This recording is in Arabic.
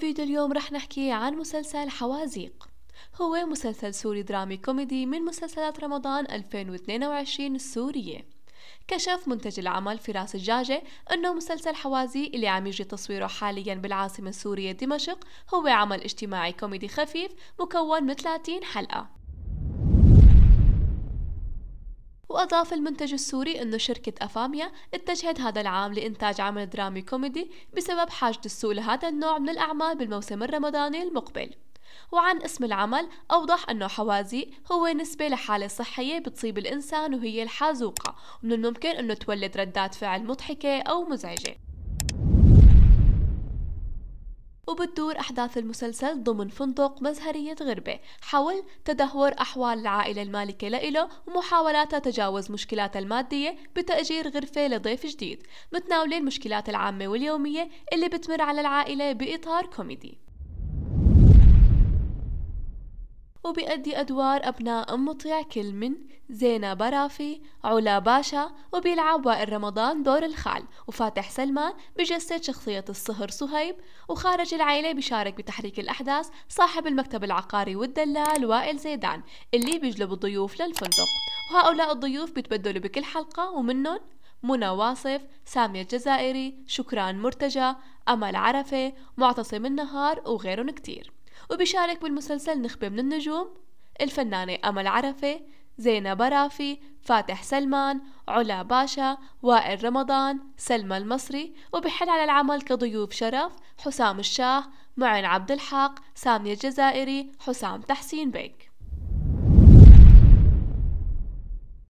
فيديو اليوم رح نحكي عن مسلسل حوازيق هو مسلسل سوري درامي كوميدي من مسلسلات رمضان 2022 السورية كشف منتج العمل فراس الجاجة أنه مسلسل حوازي اللي عم يجي تصويره حاليا بالعاصمة السورية دمشق هو عمل اجتماعي كوميدي خفيف مكون من 30 حلقة وأضاف المنتج السوري أن شركة أفاميا اتجهت هذا العام لإنتاج عمل درامي كوميدي بسبب حاجة السوق لهذا النوع من الأعمال بالموسم الرمضاني المقبل وعن اسم العمل أوضح أنه حوازي هو نسبة لحالة صحية بتصيب الإنسان وهي الحازوقة ومن الممكن أنه تولد ردات فعل مضحكة أو مزعجة وبتدور أحداث المسلسل ضمن فندق مزهرية غربة حول تدهور أحوال العائلة المالكة لإله ومحاولاتها تجاوز مشكلاتها المادية بتأجير غرفة لضيف جديد متناولين المشكلات العامة واليومية اللي بتمر على العائلة بإطار كوميدي وبيأدي أدوار أبناء أم مطيع من زينة برافي علا باشا وبيلعب وائل رمضان دور الخال وفاتح سلمان بجسد شخصية الصهر صهيب وخارج العيلة بيشارك بتحريك الأحداث صاحب المكتب العقاري والدلال وائل زيدان اللي بيجلب الضيوف للفندق وهؤلاء الضيوف بيتبدلوا بكل حلقة ومنهم منى واصف سامية الجزائري شكران مرتجى أمل عرفة معتصم النهار وغيرهم كتير وبيشارك بالمسلسل نخبة من النجوم الفنانة أمل عرفة زينب برافي فاتح سلمان علا باشا وائل رمضان سلمى المصري وبحل على العمل كضيوف شرف حسام الشاه معن عبد الحق سامية الجزائري حسام تحسين بيك